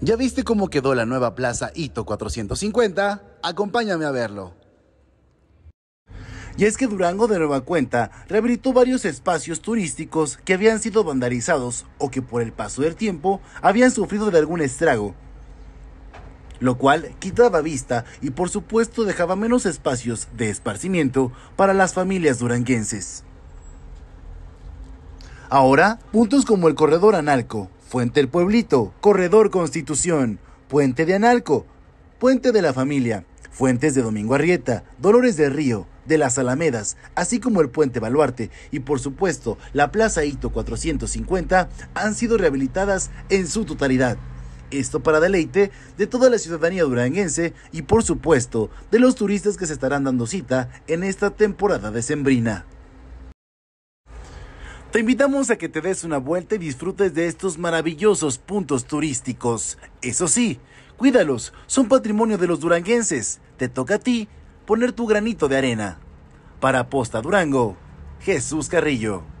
¿Ya viste cómo quedó la nueva plaza Hito 450? Acompáñame a verlo. Y es que Durango de nueva cuenta rehabilitó varios espacios turísticos que habían sido vandalizados o que por el paso del tiempo habían sufrido de algún estrago, lo cual quitaba vista y por supuesto dejaba menos espacios de esparcimiento para las familias duranguenses. Ahora, puntos como el corredor Analco, Fuente del Pueblito, Corredor Constitución, Puente de Analco, Puente de la Familia, Fuentes de Domingo Arrieta, Dolores del Río, de las Alamedas, así como el puente Baluarte y por supuesto la Plaza Hito 450 han sido rehabilitadas en su totalidad. Esto para deleite de toda la ciudadanía duranguense y por supuesto de los turistas que se estarán dando cita en esta temporada decembrina. Te invitamos a que te des una vuelta y disfrutes de estos maravillosos puntos turísticos. Eso sí, cuídalos, son patrimonio de los duranguenses. Te toca a ti poner tu granito de arena. Para Posta Durango, Jesús Carrillo.